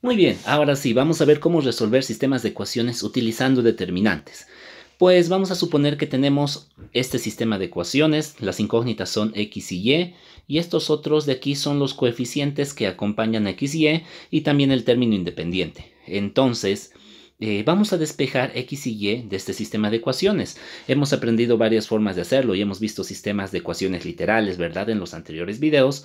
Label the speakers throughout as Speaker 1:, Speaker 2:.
Speaker 1: Muy bien, ahora sí, vamos a ver cómo resolver sistemas de ecuaciones utilizando determinantes. Pues vamos a suponer que tenemos este sistema de ecuaciones, las incógnitas son x y y, y estos otros de aquí son los coeficientes que acompañan a x y y, y también el término independiente. Entonces, eh, vamos a despejar x y y de este sistema de ecuaciones. Hemos aprendido varias formas de hacerlo y hemos visto sistemas de ecuaciones literales, ¿verdad? En los anteriores videos.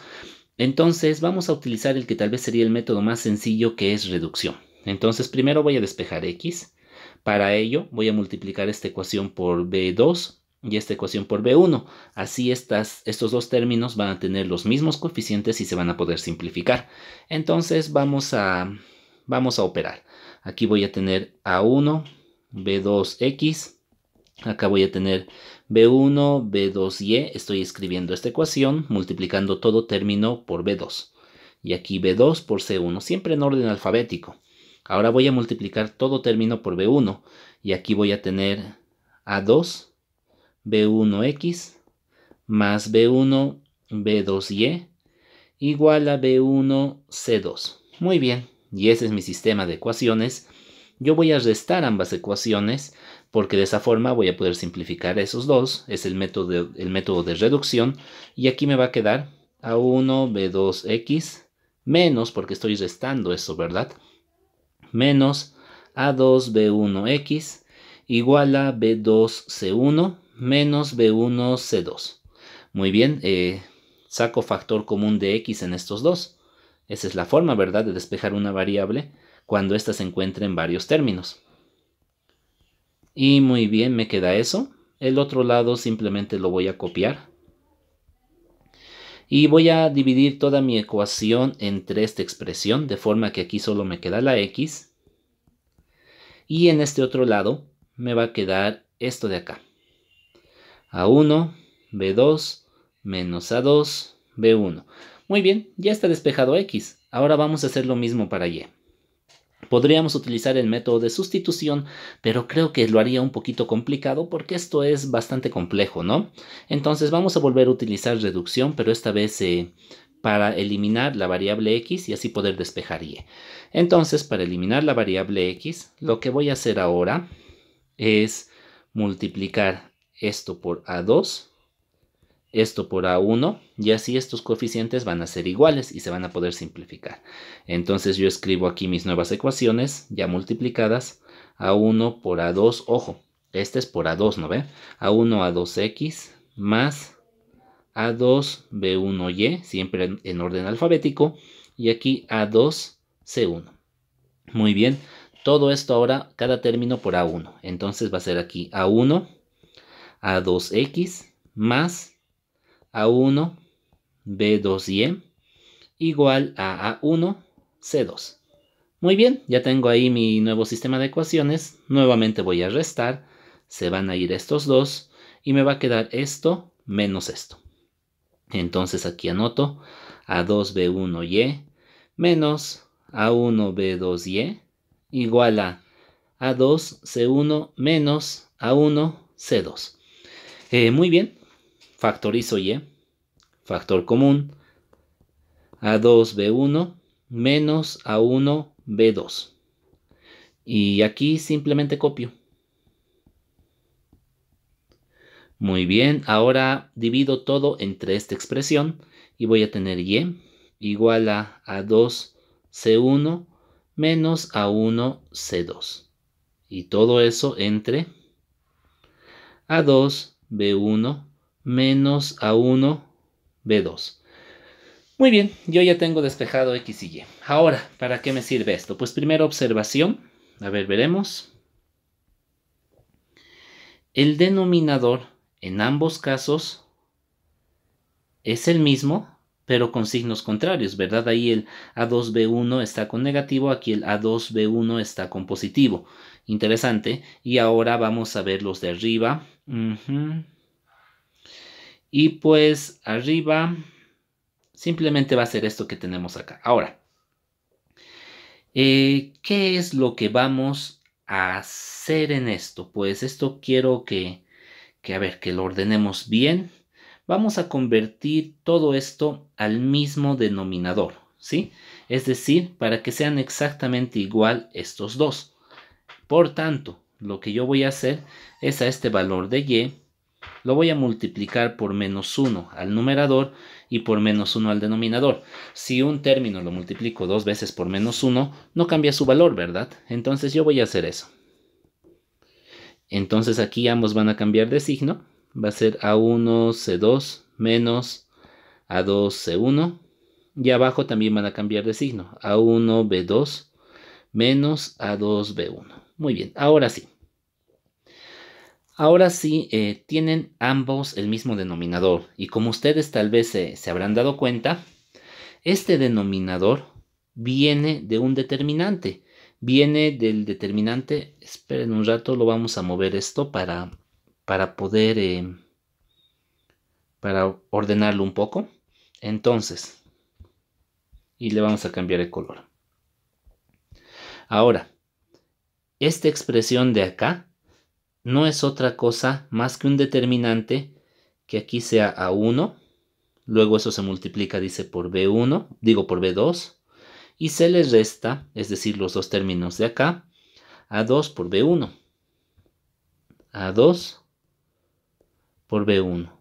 Speaker 1: Entonces vamos a utilizar el que tal vez sería el método más sencillo que es reducción. Entonces primero voy a despejar x. Para ello voy a multiplicar esta ecuación por b2 y esta ecuación por b1. Así estos dos términos van a tener los mismos coeficientes y se van a poder simplificar. Entonces vamos a, vamos a operar. Aquí voy a tener a1, b2x. Acá voy a tener B1, B2y, e, estoy escribiendo esta ecuación multiplicando todo término por B2. Y aquí B2 por C1, siempre en orden alfabético. Ahora voy a multiplicar todo término por B1. Y aquí voy a tener A2, B1x, más B1, B2y, e, igual a B1, C2. Muy bien, y ese es mi sistema de ecuaciones. Yo voy a restar ambas ecuaciones porque de esa forma voy a poder simplificar esos dos, es el método, el método de reducción, y aquí me va a quedar A1, B2X, menos, porque estoy restando eso, ¿verdad? Menos A2, B1X, igual a B2, C1, menos B1, C2. Muy bien, eh, saco factor común de X en estos dos. Esa es la forma, ¿verdad?, de despejar una variable cuando ésta se encuentra en varios términos. Y muy bien, me queda eso. El otro lado simplemente lo voy a copiar. Y voy a dividir toda mi ecuación entre esta expresión, de forma que aquí solo me queda la x. Y en este otro lado me va a quedar esto de acá. A1, B2, menos A2, B1. Muy bien, ya está despejado X. Ahora vamos a hacer lo mismo para Y. Podríamos utilizar el método de sustitución, pero creo que lo haría un poquito complicado porque esto es bastante complejo, ¿no? Entonces vamos a volver a utilizar reducción, pero esta vez eh, para eliminar la variable x y así poder despejar y. Entonces, para eliminar la variable x, lo que voy a hacer ahora es multiplicar esto por a2 esto por A1 y así estos coeficientes van a ser iguales y se van a poder simplificar. Entonces yo escribo aquí mis nuevas ecuaciones ya multiplicadas A1 por A2, ojo, este es por A2, ¿no ve? A1 A2X más A2 B1Y, siempre en orden alfabético, y aquí A2 C1. Muy bien, todo esto ahora, cada término por A1. Entonces va a ser aquí A1 A2X más a1, B2Y e igual a A1, C2. Muy bien, ya tengo ahí mi nuevo sistema de ecuaciones. Nuevamente voy a restar. Se van a ir estos dos y me va a quedar esto menos esto. Entonces aquí anoto A2B1Y menos A1B2Y e igual a A2C1 menos A1C2. Eh, muy bien, factorizo y, factor común, a2b1 menos a1b2. Y aquí simplemente copio. Muy bien, ahora divido todo entre esta expresión y voy a tener y igual a a2c1 menos a1c2. Y todo eso entre a2b1 menos A1, B2. Muy bien, yo ya tengo despejado X y Y. Ahora, ¿para qué me sirve esto? Pues primera observación. A ver, veremos. El denominador en ambos casos es el mismo, pero con signos contrarios, ¿verdad? Ahí el A2B1 está con negativo, aquí el A2B1 está con positivo. Interesante. Y ahora vamos a ver los de arriba. Y pues arriba simplemente va a ser esto que tenemos acá. Ahora, eh, ¿qué es lo que vamos a hacer en esto? Pues esto quiero que, que, a ver, que lo ordenemos bien. Vamos a convertir todo esto al mismo denominador, ¿sí? Es decir, para que sean exactamente igual estos dos. Por tanto, lo que yo voy a hacer es a este valor de y lo voy a multiplicar por menos 1 al numerador y por menos 1 al denominador. Si un término lo multiplico dos veces por menos 1, no cambia su valor, ¿verdad? Entonces yo voy a hacer eso. Entonces aquí ambos van a cambiar de signo. Va a ser A1, C2, menos A2, C1. Y abajo también van a cambiar de signo. A1, B2, menos A2, B1. Muy bien, ahora sí. Ahora sí, eh, tienen ambos el mismo denominador y como ustedes tal vez se, habrán dado cuenta, este denominador viene de un determinante. Viene del determinante, esperen un rato, lo vamos a mover esto para, para poder, eh, para ordenarlo un poco. Entonces, y le vamos a cambiar el color. Ahora, esta expresión de acá no es otra cosa más que un determinante que aquí sea A1, luego eso se multiplica, dice, por B1, digo por B2, y se le resta, es decir, los dos términos de acá, A2 por B1. A2 por B1.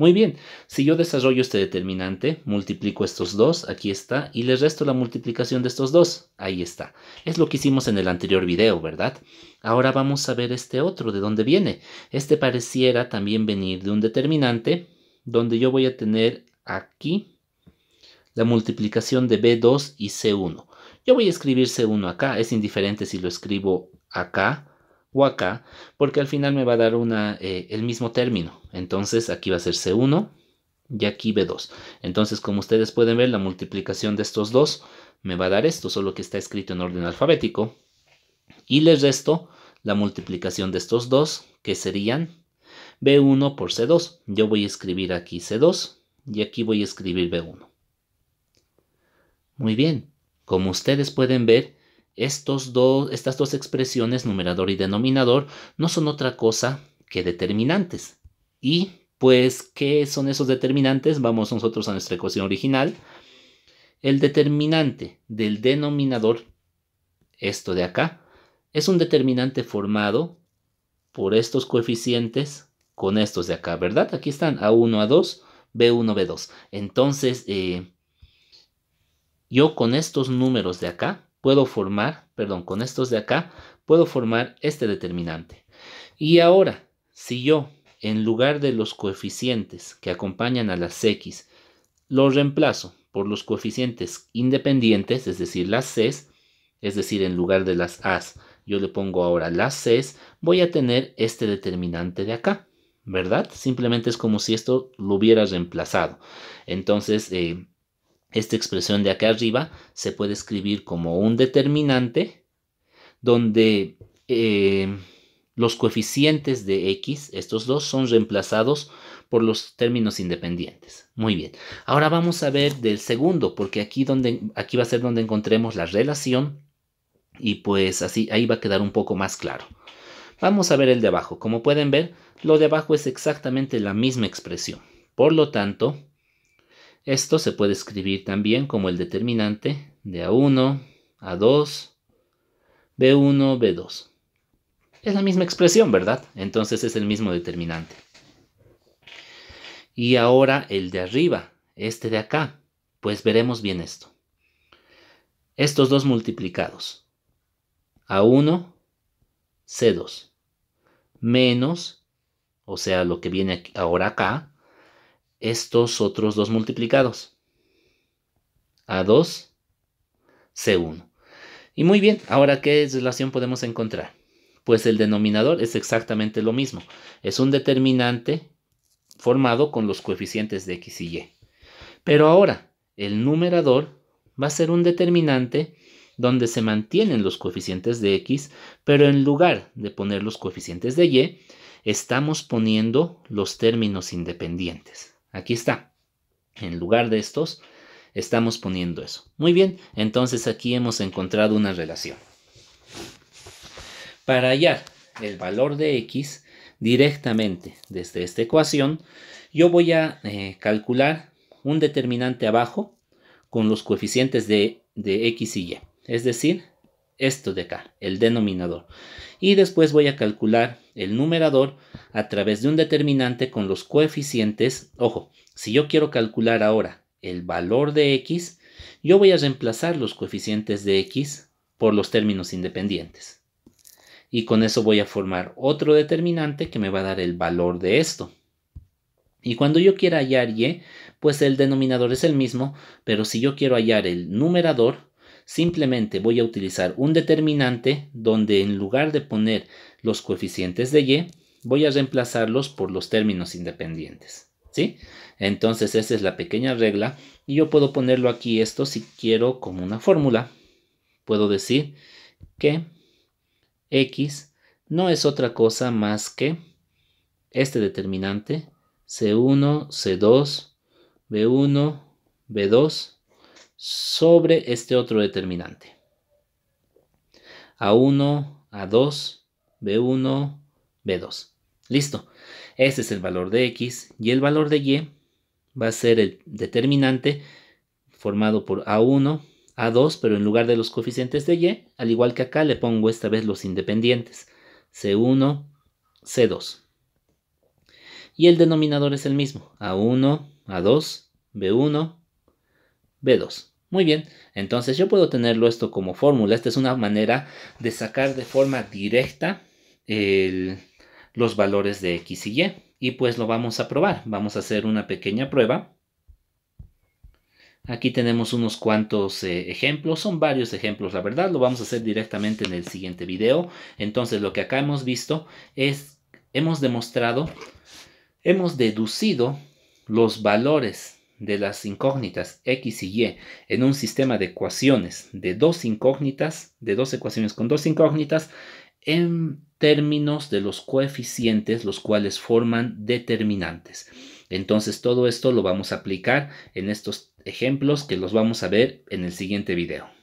Speaker 1: Muy bien, si yo desarrollo este determinante, multiplico estos dos, aquí está, y le resto la multiplicación de estos dos, ahí está. Es lo que hicimos en el anterior video, ¿verdad? Ahora vamos a ver este otro, ¿de dónde viene? Este pareciera también venir de un determinante, donde yo voy a tener aquí la multiplicación de B2 y C1. Yo voy a escribir C1 acá, es indiferente si lo escribo acá o acá, porque al final me va a dar una, eh, el mismo término. Entonces aquí va a ser C1 y aquí B2. Entonces como ustedes pueden ver, la multiplicación de estos dos me va a dar esto, solo que está escrito en orden alfabético. Y les resto la multiplicación de estos dos, que serían B1 por C2. Yo voy a escribir aquí C2 y aquí voy a escribir B1. Muy bien, como ustedes pueden ver, dos, estas dos expresiones, numerador y denominador, no son otra cosa que determinantes. Y pues, ¿qué son esos determinantes? Vamos nosotros a nuestra ecuación original. El determinante del denominador, esto de acá, es un determinante formado por estos coeficientes con estos de acá, ¿verdad? Aquí están A1, A2, B1, B2. Entonces, eh, yo con estos números de acá puedo formar, perdón, con estos de acá, puedo formar este determinante. Y ahora, si yo, en lugar de los coeficientes que acompañan a las x, lo reemplazo por los coeficientes independientes, es decir, las Cs, es decir, en lugar de las As, yo le pongo ahora las Cs, voy a tener este determinante de acá, ¿verdad? Simplemente es como si esto lo hubiera reemplazado. Entonces, eh, esta expresión de acá arriba se puede escribir como un determinante donde eh, los coeficientes de x, estos dos, son reemplazados por los términos independientes. Muy bien. Ahora vamos a ver del segundo, porque aquí, donde, aquí va a ser donde encontremos la relación y pues así ahí va a quedar un poco más claro. Vamos a ver el de abajo. Como pueden ver, lo de abajo es exactamente la misma expresión. Por lo tanto, esto se puede escribir también como el determinante de A1, A2, B1, B2. Es la misma expresión, ¿verdad? Entonces es el mismo determinante. Y ahora el de arriba, este de acá. Pues veremos bien esto. Estos dos multiplicados. A1, C2. Menos, o sea, lo que viene ahora acá, estos otros dos multiplicados. A2, C1. Y muy bien, ahora ¿qué relación podemos encontrar? Pues el denominador es exactamente lo mismo. Es un determinante formado con los coeficientes de x y y. Pero ahora, el numerador va a ser un determinante donde se mantienen los coeficientes de x, pero en lugar de poner los coeficientes de y, estamos poniendo los términos independientes. Aquí está. En lugar de estos, estamos poniendo eso. Muy bien, entonces aquí hemos encontrado una relación. Para hallar el valor de x directamente desde esta ecuación, yo voy a eh, calcular un determinante abajo con los coeficientes de, de x y y. Es decir, esto de acá, el denominador. Y después voy a calcular el numerador a través de un determinante con los coeficientes. Ojo, si yo quiero calcular ahora el valor de x, yo voy a reemplazar los coeficientes de x por los términos independientes. Y con eso voy a formar otro determinante que me va a dar el valor de esto. Y cuando yo quiera hallar y, pues el denominador es el mismo, pero si yo quiero hallar el numerador, Simplemente voy a utilizar un determinante donde en lugar de poner los coeficientes de y, voy a reemplazarlos por los términos independientes. ¿Sí? Entonces esa es la pequeña regla y yo puedo ponerlo aquí esto si quiero como una fórmula. Puedo decir que x no es otra cosa más que este determinante c1, c2, b1, b2 sobre este otro determinante. A1, A2, B1, B2. Listo. ese es el valor de X y el valor de Y va a ser el determinante formado por A1, A2, pero en lugar de los coeficientes de Y, al igual que acá le pongo esta vez los independientes, C1, C2. Y el denominador es el mismo, A1, A2, B1, B2. Muy bien, entonces yo puedo tenerlo esto como fórmula. Esta es una manera de sacar de forma directa los valores de X y Y. Y pues lo vamos a probar. Vamos a hacer una pequeña prueba. Aquí tenemos unos cuantos eh, ejemplos, son varios ejemplos, la verdad, lo vamos a hacer directamente en el siguiente video. Entonces lo que acá hemos visto es, hemos demostrado, hemos deducido los valores de las incógnitas x y y en un sistema de ecuaciones de dos incógnitas, de dos ecuaciones con dos incógnitas, en términos de los coeficientes los cuales forman determinantes. Entonces todo esto lo vamos a aplicar en estos ejemplos que los vamos a ver en el siguiente video.